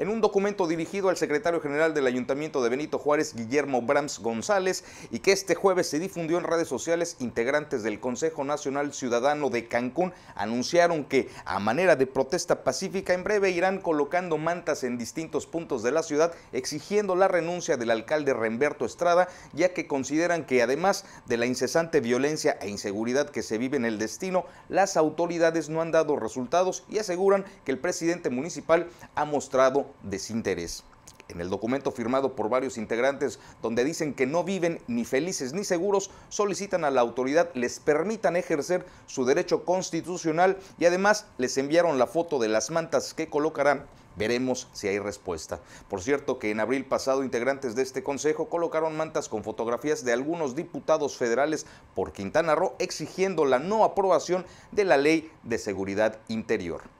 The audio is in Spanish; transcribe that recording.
en un documento dirigido al secretario general del Ayuntamiento de Benito Juárez, Guillermo Brams González, y que este jueves se difundió en redes sociales, integrantes del Consejo Nacional Ciudadano de Cancún anunciaron que, a manera de protesta pacífica, en breve irán colocando mantas en distintos puntos de la ciudad, exigiendo la renuncia del alcalde Remberto Estrada, ya que consideran que además de la incesante violencia e inseguridad que se vive en el destino, las autoridades no han dado resultados y aseguran que el presidente municipal ha mostrado desinterés. En el documento firmado por varios integrantes, donde dicen que no viven ni felices ni seguros, solicitan a la autoridad les permitan ejercer su derecho constitucional y además les enviaron la foto de las mantas que colocarán Veremos si hay respuesta. Por cierto que en abril pasado integrantes de este consejo colocaron mantas con fotografías de algunos diputados federales por Quintana Roo exigiendo la no aprobación de la ley de seguridad interior.